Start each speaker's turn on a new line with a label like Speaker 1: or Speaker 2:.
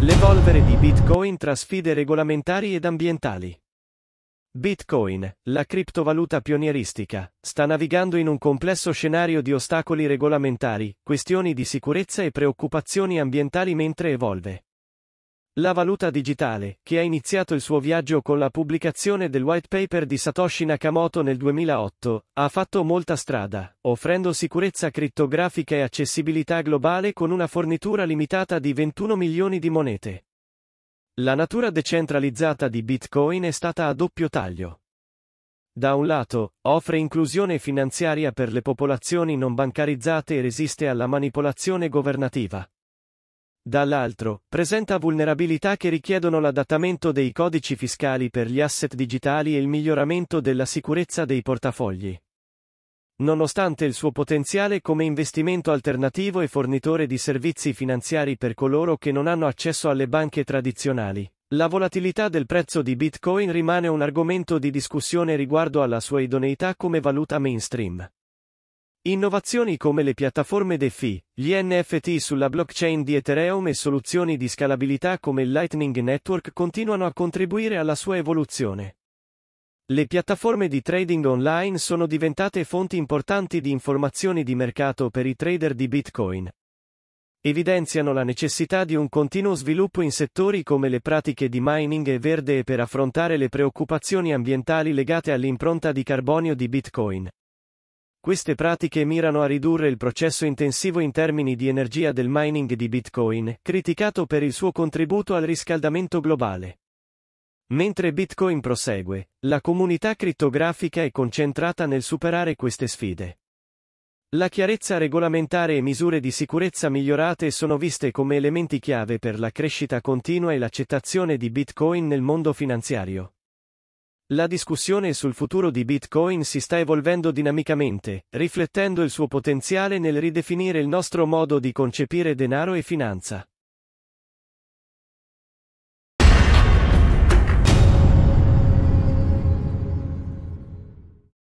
Speaker 1: L'evolvere di Bitcoin tra sfide regolamentari ed ambientali. Bitcoin, la criptovaluta pionieristica, sta navigando in un complesso scenario di ostacoli regolamentari, questioni di sicurezza e preoccupazioni ambientali mentre evolve. La valuta digitale, che ha iniziato il suo viaggio con la pubblicazione del white paper di Satoshi Nakamoto nel 2008, ha fatto molta strada, offrendo sicurezza criptografica e accessibilità globale con una fornitura limitata di 21 milioni di monete. La natura decentralizzata di Bitcoin è stata a doppio taglio. Da un lato, offre inclusione finanziaria per le popolazioni non bancarizzate e resiste alla manipolazione governativa. Dall'altro, presenta vulnerabilità che richiedono l'adattamento dei codici fiscali per gli asset digitali e il miglioramento della sicurezza dei portafogli. Nonostante il suo potenziale come investimento alternativo e fornitore di servizi finanziari per coloro che non hanno accesso alle banche tradizionali, la volatilità del prezzo di Bitcoin rimane un argomento di discussione riguardo alla sua idoneità come valuta mainstream. Innovazioni come le piattaforme DeFi, gli NFT sulla blockchain di Ethereum e soluzioni di scalabilità come il Lightning Network continuano a contribuire alla sua evoluzione. Le piattaforme di trading online sono diventate fonti importanti di informazioni di mercato per i trader di Bitcoin. Evidenziano la necessità di un continuo sviluppo in settori come le pratiche di mining e verde per affrontare le preoccupazioni ambientali legate all'impronta di carbonio di Bitcoin. Queste pratiche mirano a ridurre il processo intensivo in termini di energia del mining di Bitcoin, criticato per il suo contributo al riscaldamento globale. Mentre Bitcoin prosegue, la comunità criptografica è concentrata nel superare queste sfide. La chiarezza regolamentare e misure di sicurezza migliorate sono viste come elementi chiave per la crescita continua e l'accettazione di Bitcoin nel mondo finanziario. La discussione sul futuro di Bitcoin si sta evolvendo dinamicamente, riflettendo il suo potenziale nel ridefinire il nostro modo di concepire denaro e finanza.